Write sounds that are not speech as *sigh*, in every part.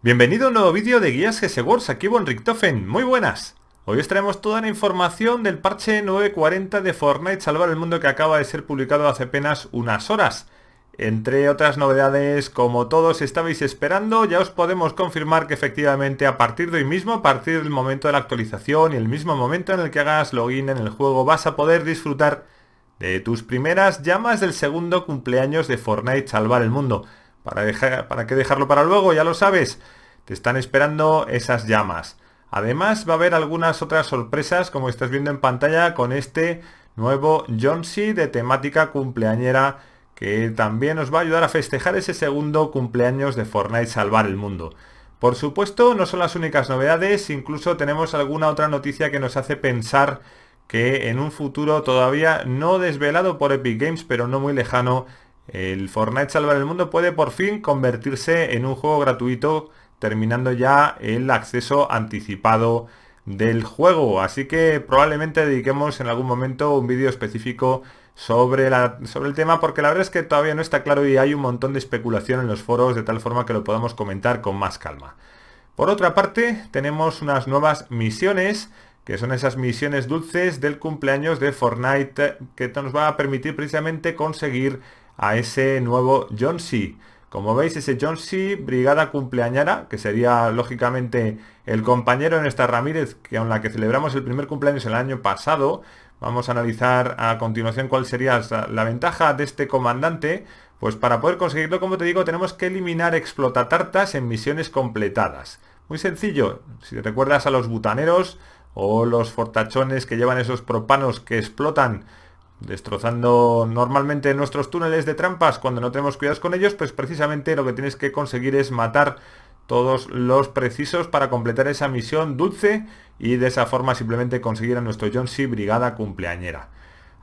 Bienvenido a un nuevo vídeo de Guías GSWorks, aquí Von Richtofen, muy buenas. Hoy os traemos toda la información del parche 9.40 de Fortnite Salvar el Mundo que acaba de ser publicado hace apenas unas horas. Entre otras novedades, como todos estabais esperando, ya os podemos confirmar que efectivamente a partir de hoy mismo, a partir del momento de la actualización y el mismo momento en el que hagas login en el juego, vas a poder disfrutar de tus primeras llamas del segundo cumpleaños de Fortnite Salvar el Mundo. Para, dejar, ¿Para qué dejarlo para luego? Ya lo sabes. Te están esperando esas llamas. Además va a haber algunas otras sorpresas como estás viendo en pantalla con este nuevo Jonesy de temática cumpleañera que también nos va a ayudar a festejar ese segundo cumpleaños de Fortnite Salvar el Mundo. Por supuesto, no son las únicas novedades, incluso tenemos alguna otra noticia que nos hace pensar que en un futuro todavía no desvelado por Epic Games, pero no muy lejano, el Fortnite Salvar el Mundo puede por fin convertirse en un juego gratuito terminando ya el acceso anticipado del juego. Así que probablemente dediquemos en algún momento un vídeo específico sobre, la, sobre el tema porque la verdad es que todavía no está claro y hay un montón de especulación en los foros de tal forma que lo podamos comentar con más calma. Por otra parte, tenemos unas nuevas misiones que son esas misiones dulces del cumpleaños de Fortnite que nos va a permitir precisamente conseguir a ese nuevo John C. Como veis, ese John C, brigada Cumpleañara, que sería lógicamente el compañero esta Ramírez, que con la que celebramos el primer cumpleaños el año pasado. Vamos a analizar a continuación cuál sería la ventaja de este comandante. Pues para poder conseguirlo, como te digo, tenemos que eliminar explotatartas en misiones completadas. Muy sencillo, si te recuerdas a los butaneros o los fortachones que llevan esos propanos que explotan destrozando normalmente nuestros túneles de trampas cuando no tenemos cuidados con ellos, pues precisamente lo que tienes que conseguir es matar todos los precisos para completar esa misión dulce y de esa forma simplemente conseguir a nuestro John C. Brigada Cumpleañera.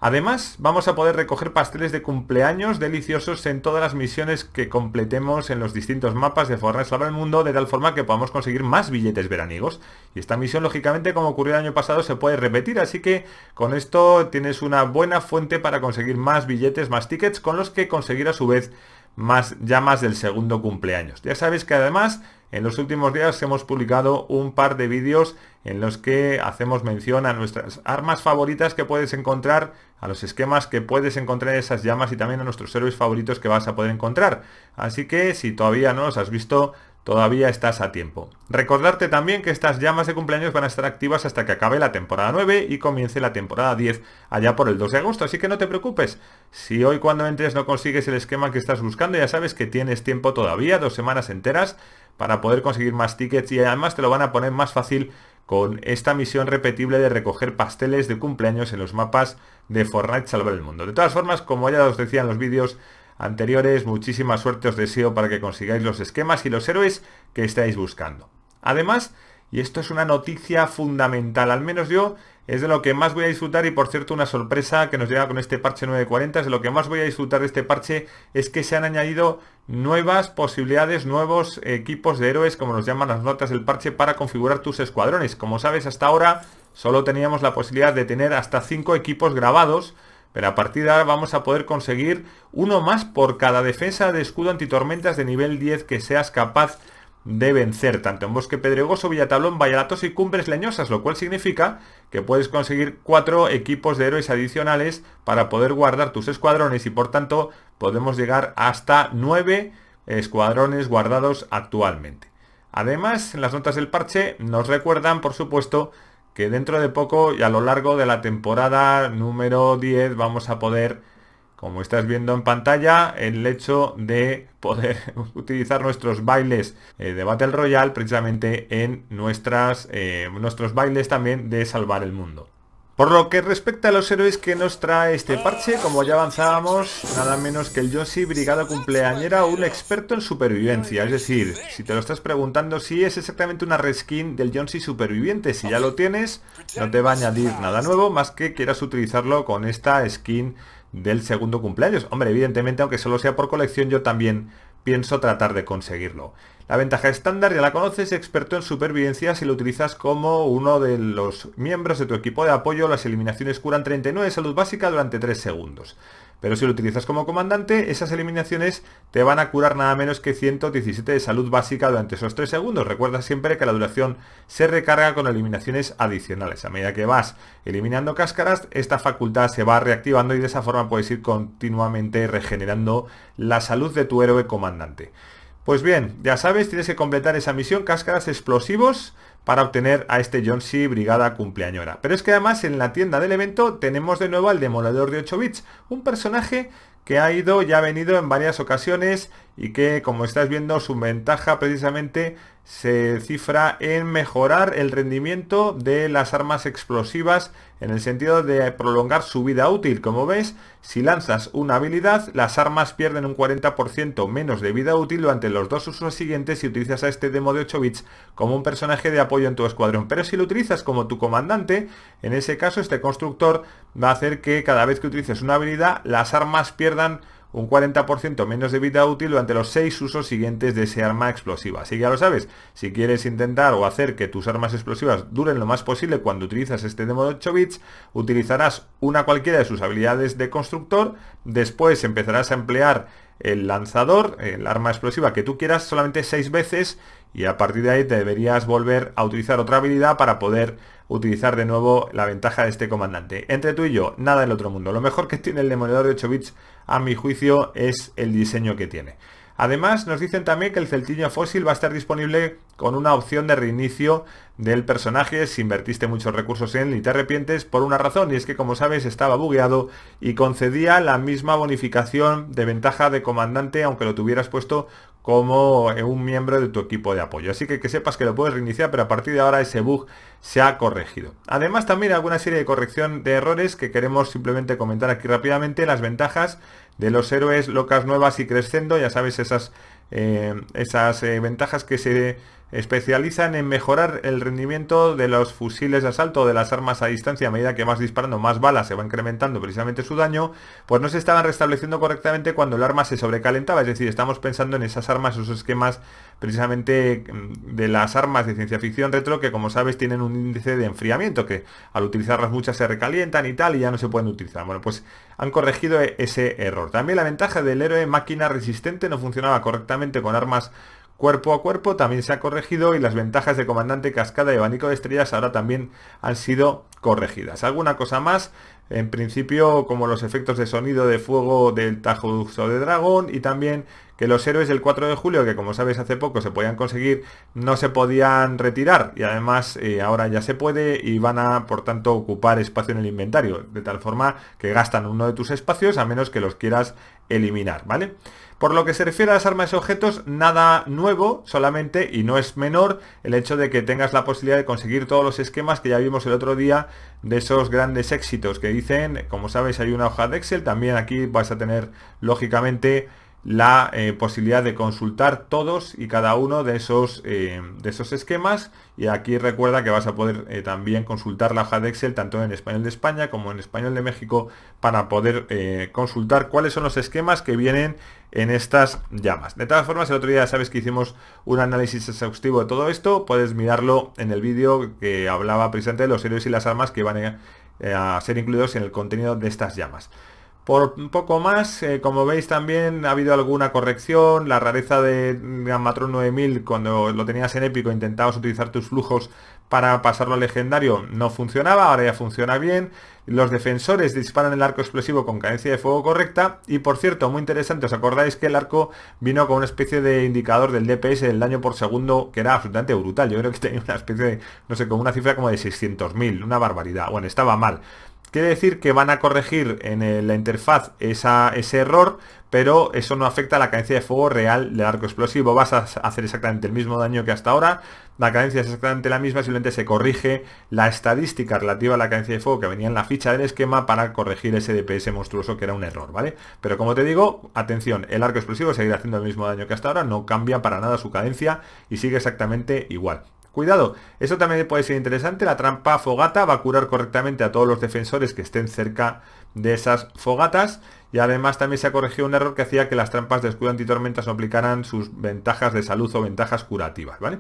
Además, vamos a poder recoger pasteles de cumpleaños deliciosos en todas las misiones que completemos en los distintos mapas de Fortnite Salvar el Mundo, de tal forma que podamos conseguir más billetes veraniegos. Y esta misión, lógicamente, como ocurrió el año pasado, se puede repetir, así que con esto tienes una buena fuente para conseguir más billetes, más tickets, con los que conseguir a su vez más, llamas del segundo cumpleaños. Ya sabéis que además en los últimos días hemos publicado un par de vídeos en los que hacemos mención a nuestras armas favoritas que puedes encontrar, a los esquemas que puedes encontrar esas llamas y también a nuestros héroes favoritos que vas a poder encontrar. Así que si todavía no los has visto, Todavía estás a tiempo. Recordarte también que estas llamas de cumpleaños van a estar activas hasta que acabe la temporada 9 y comience la temporada 10 allá por el 2 de agosto, así que no te preocupes. Si hoy cuando entres no consigues el esquema que estás buscando, ya sabes que tienes tiempo todavía, dos semanas enteras, para poder conseguir más tickets y además te lo van a poner más fácil con esta misión repetible de recoger pasteles de cumpleaños en los mapas de Fortnite Salvar el Mundo. De todas formas, como ya os decía en los vídeos, anteriores. Muchísima suerte os deseo para que consigáis los esquemas y los héroes que estáis buscando. Además, y esto es una noticia fundamental, al menos yo es de lo que más voy a disfrutar y por cierto una sorpresa que nos llega con este parche 940, es de lo que más voy a disfrutar de este parche es que se han añadido nuevas posibilidades, nuevos equipos de héroes como nos llaman las notas del parche para configurar tus escuadrones. Como sabes hasta ahora solo teníamos la posibilidad de tener hasta 5 equipos grabados pero a partir de ahora vamos a poder conseguir uno más por cada defensa de escudo antitormentas de nivel 10 que seas capaz de vencer, tanto en Bosque Pedregoso, Villatablón, Vallaratos y Cumbres Leñosas, lo cual significa que puedes conseguir cuatro equipos de héroes adicionales para poder guardar tus escuadrones y por tanto podemos llegar hasta nueve escuadrones guardados actualmente. Además, en las notas del parche nos recuerdan, por supuesto, que dentro de poco y a lo largo de la temporada número 10 vamos a poder, como estás viendo en pantalla, el hecho de poder *laughs* utilizar nuestros bailes eh, de Battle Royale precisamente en nuestras, eh, nuestros bailes también de salvar el mundo. Por lo que respecta a los héroes que nos trae este parche, como ya avanzábamos, nada menos que el Yoshi Brigada Cumpleañera, un experto en supervivencia. Es decir, si te lo estás preguntando si es exactamente una reskin del Yoshi Superviviente, si ya lo tienes, no te va a añadir nada nuevo, más que quieras utilizarlo con esta skin del segundo cumpleaños. Hombre, evidentemente, aunque solo sea por colección, yo también pienso tratar de conseguirlo. La ventaja estándar ya la conoces, experto en supervivencia si lo utilizas como uno de los miembros de tu equipo de apoyo. Las eliminaciones curan 39 de salud básica durante 3 segundos. Pero si lo utilizas como comandante, esas eliminaciones te van a curar nada menos que 117 de salud básica durante esos 3 segundos. Recuerda siempre que la duración se recarga con eliminaciones adicionales. A medida que vas eliminando cáscaras, esta facultad se va reactivando y de esa forma puedes ir continuamente regenerando la salud de tu héroe comandante. Pues bien, ya sabes, tienes que completar esa misión Cáscaras Explosivos para obtener a este John C. Brigada Cumpleañora. Pero es que además en la tienda del evento tenemos de nuevo al Demolador de 8 bits, un personaje que ha ido y ha venido en varias ocasiones y que como estás viendo su ventaja precisamente se cifra en mejorar el rendimiento de las armas explosivas en el sentido de prolongar su vida útil. Como ves, si lanzas una habilidad, las armas pierden un 40% menos de vida útil durante los dos usos siguientes si utilizas a este demo de 8 bits como un personaje de apoyo en tu escuadrón. Pero si lo utilizas como tu comandante, en ese caso este constructor va a hacer que cada vez que utilices una habilidad, las armas pierdan un 40% menos de vida útil durante los 6 usos siguientes de ese arma explosiva. Así que ya lo sabes, si quieres intentar o hacer que tus armas explosivas duren lo más posible cuando utilizas este demo de 8 bits, utilizarás una cualquiera de sus habilidades de constructor, después empezarás a emplear el lanzador, el arma explosiva que tú quieras solamente 6 veces y a partir de ahí te deberías volver a utilizar otra habilidad para poder utilizar de nuevo la ventaja de este comandante. Entre tú y yo, nada del otro mundo. Lo mejor que tiene el demoledor de 8 bits, a mi juicio, es el diseño que tiene. Además, nos dicen también que el celtillo Fósil va a estar disponible con una opción de reinicio del personaje si invertiste muchos recursos en él y te arrepientes por una razón, y es que como sabes estaba bugueado y concedía la misma bonificación de ventaja de comandante aunque lo tuvieras puesto como un miembro de tu equipo de apoyo. Así que que sepas que lo puedes reiniciar, pero a partir de ahora ese bug se ha corregido. Además también hay alguna serie de corrección de errores que queremos simplemente comentar aquí rápidamente. Las ventajas de los héroes locas nuevas y creciendo, ya sabes esas, eh, esas eh, ventajas que se especializan en mejorar el rendimiento de los fusiles de asalto o de las armas a distancia a medida que vas disparando más balas se va incrementando precisamente su daño, pues no se estaban restableciendo correctamente cuando el arma se sobrecalentaba, es decir, estamos pensando en esas armas, esos esquemas precisamente mm, de las armas de ciencia ficción retro que como sabes tienen un índice de enfriamiento que al utilizarlas muchas se recalientan y tal y ya no se pueden utilizar. Bueno, pues han corregido e-, ese error. También la ventaja del héroe máquina resistente no funcionaba correctamente con armas Cuerpo a cuerpo también se ha corregido y las ventajas de comandante cascada y abanico de estrellas ahora también han sido corregidas. ¿Alguna cosa más? En principio, como los efectos de sonido de fuego del Tajuzo de Dragón y también que los héroes del 4 de julio, que como sabes hace poco se podían conseguir, no se podían retirar y además eh, ahora ya se puede y van a, por tanto, ocupar espacio en el inventario, de tal forma que gastan uno de tus espacios a menos que los quieras eliminar, ¿vale? Por lo que se refiere a las armas y objetos, nada nuevo, solamente, y no es menor, el hecho de que tengas la posibilidad de conseguir todos los esquemas que ya vimos el otro día de esos grandes éxitos que dicen, como sabéis hay una hoja de Excel, también aquí vas a tener lógicamente la eh, posibilidad de consultar todos y cada uno de esos, eh, de esos esquemas y aquí recuerda que vas a poder eh, también consultar la hoja de Excel tanto en español de España como en español de México para poder consultar cuáles son los esquemas que vienen en estas llamas. De todas formas, el otro día sabes que hicimos un análisis exhaustivo de todo esto, puedes mirarlo en el vídeo que hablaba precisamente de los héroes y las armas que van a ser incluidos en el contenido de estas llamas. Por un poco más, eh, como veis también ha habido alguna corrección, la rareza de Gammatron 9000 cuando lo tenías en épico intentabas utilizar tus flujos para pasarlo a legendario no funcionaba, ahora ya funciona bien, los defensores disparan el arco explosivo con cadencia de fuego correcta y por cierto, muy interesante, os acordáis que el arco vino con una especie de indicador del DPS del daño por segundo que era absolutamente brutal, yo creo que tenía una especie de, no sé, como una cifra como de 600.000, una barbaridad, bueno, estaba mal. Quiere decir que van a corregir en la interfaz ese error, pero eso no afecta a la cadencia de fuego real del arco explosivo. Vas a hacer exactamente el mismo daño que hasta ahora. La cadencia es exactamente la misma, simplemente se corrige la estadística relativa a la cadencia de fuego que venía en la ficha del esquema para corregir ese DPS monstruoso que era un error, ¿vale? Pero como te digo, atención, el arco explosivo seguirá haciendo el mismo daño que hasta ahora, no cambia para nada su cadencia y sigue exactamente igual. Cuidado, eso también puede ser interesante. La trampa fogata va a curar correctamente a todos los defensores que estén cerca de esas fogatas. Y además también se ha corregido un error que hacía que las trampas de escudo antitormentas no aplicaran sus ventajas de salud o ventajas curativas, ¿vale?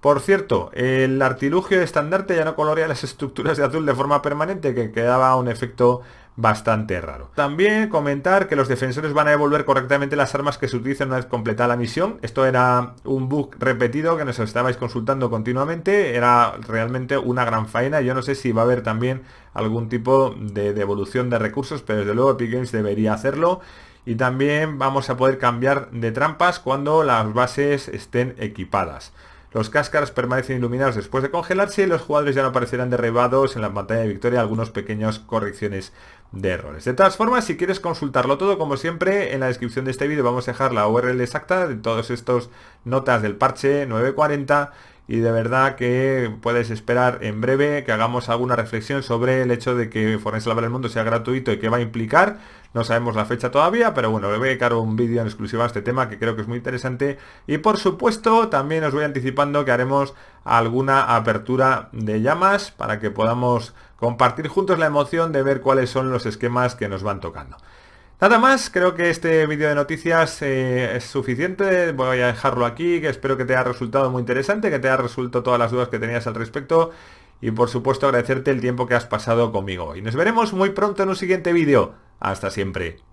Por cierto, el artilugio estandarte ya no colorea las estructuras de azul de forma permanente, que quedaba un efecto bastante raro. También comentar que los defensores van a devolver correctamente las armas que se utilizan una vez completada la misión. Esto era un bug repetido que nos estabais consultando continuamente. Era realmente una gran faena. Yo no sé si va a haber también algún tipo de devolución de recursos, pero desde luego Epic Games debería hacerlo. Y también vamos a poder cambiar de trampas cuando las bases estén equipadas. Los cáscaras permanecen iluminados después de congelarse y los jugadores ya no aparecerán derribados en la pantalla de victoria algunos pequeños correcciones de errores. De todas formas, si quieres consultarlo todo, como siempre, en la descripción de este vídeo vamos a dejar la URL exacta de todas estos notas del parche 940 y de verdad que puedes esperar en breve que hagamos alguna reflexión sobre el hecho de que Forense Lavar el Mundo sea gratuito y qué va a implicar. No sabemos la fecha todavía, pero bueno, le voy a dedicar un vídeo en exclusiva a este tema que creo que es muy interesante. Y por supuesto, también os voy anticipando que haremos alguna apertura de llamas para que podamos compartir juntos la emoción de ver cuáles son los esquemas que nos van tocando. Nada más, creo que este vídeo de noticias eh, es suficiente, voy a dejarlo aquí, que espero que te haya resultado muy interesante, que te haya resuelto todas las dudas que tenías al respecto y por supuesto agradecerte el tiempo que has pasado conmigo. Y nos veremos muy pronto en un siguiente vídeo. Hasta siempre.